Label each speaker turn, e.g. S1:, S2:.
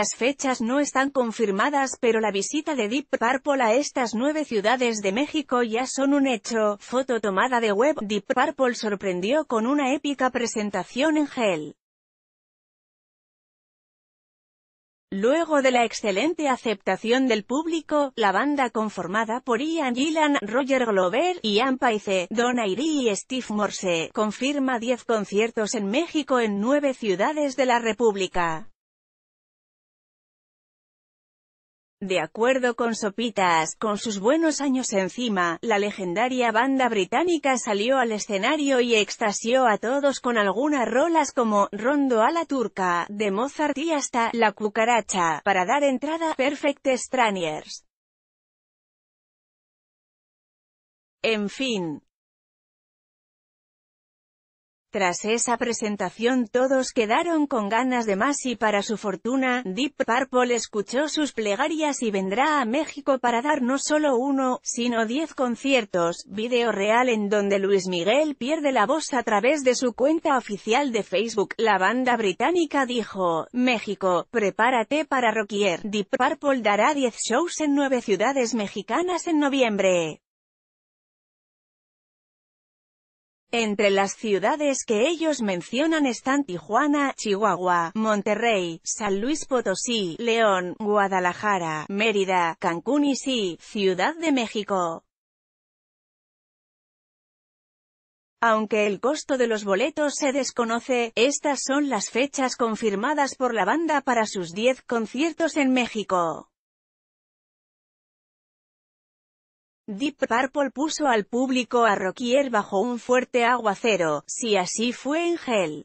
S1: las fechas no están confirmadas pero la visita de Deep Purple a estas nueve ciudades de México ya son un hecho. Foto tomada de web, Deep Purple sorprendió con una épica presentación en gel. Luego de la excelente aceptación del público, la banda conformada por Ian Gillan, Roger Glover, Ian Paice, Don Airy y Steve Morse, confirma 10 conciertos en México en nueve ciudades de la República. De acuerdo con Sopitas, con sus buenos años encima, la legendaria banda británica salió al escenario y extasió a todos con algunas rolas como Rondo a la Turca, de Mozart y hasta La Cucaracha, para dar entrada a Perfect Strangers. En fin, tras esa presentación todos quedaron con ganas de más y para su fortuna, Deep Purple escuchó sus plegarias y vendrá a México para dar no solo uno, sino diez conciertos, video real en donde Luis Miguel pierde la voz a través de su cuenta oficial de Facebook. La banda británica dijo, México, prepárate para Rockier. Deep Purple dará diez shows en nueve ciudades mexicanas en noviembre. Entre las ciudades que ellos mencionan están Tijuana, Chihuahua, Monterrey, San Luis Potosí, León, Guadalajara, Mérida, Cancún y sí, Ciudad de México. Aunque el costo de los boletos se desconoce, estas son las fechas confirmadas por la banda para sus 10 conciertos en México. Deep Purple puso al público a Rockier bajo un fuerte aguacero, si así fue en gel.